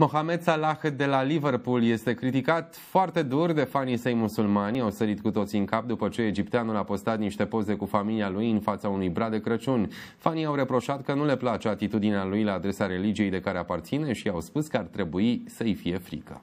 Mohamed Salah de la Liverpool este criticat foarte dur de fanii săi musulmani. Au sărit cu toții în cap după ce egipteanul a postat niște poze cu familia lui în fața unui brad de Crăciun. Fanii au reproșat că nu le place atitudinea lui la adresa religiei de care aparține și au spus că ar trebui să-i fie frică.